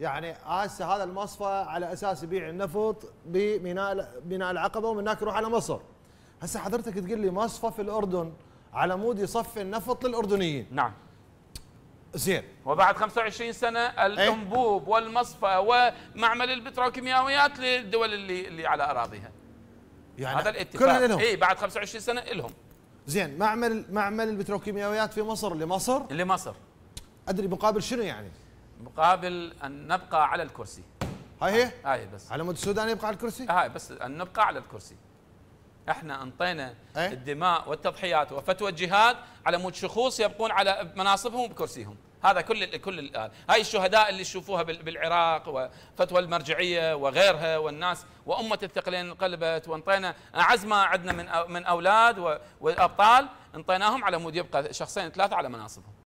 يعني هسه هذا المصفى على اساس يبيع النفط بميناء ميناء العقبه ومن هناك يروح على مصر هسه حضرتك تقول لي مصفى في الاردن على مود يصفي النفط للاردنيين نعم زين وبعد 25 سنه إيه؟ الانبوب والمصفى ومعمل البتروكيماويات للدول اللي اللي على اراضيها يعني هذا الاتفاق كلها لهم اي بعد 25 سنه لهم زين معمل معمل البتروكيماويات في مصر لمصر لمصر ادري مقابل شنو يعني مقابل ان نبقى على الكرسي هاي هي؟ هاي بس على مود السودان يبقى على الكرسي؟ هاي بس ان نبقى على الكرسي احنا انطينا ايه؟ الدماء والتضحيات وفتوى الجهاد على مود شخوص يبقون على مناصبهم وبكرسيهم هذا كل كل الـ هاي الشهداء اللي تشوفوها بالعراق وفتوى المرجعيه وغيرها والناس وامه الثقلين انقلبت وانطينا اعز ما عندنا من من اولاد وابطال انطيناهم على مود يبقى شخصين ثلاثه على مناصبهم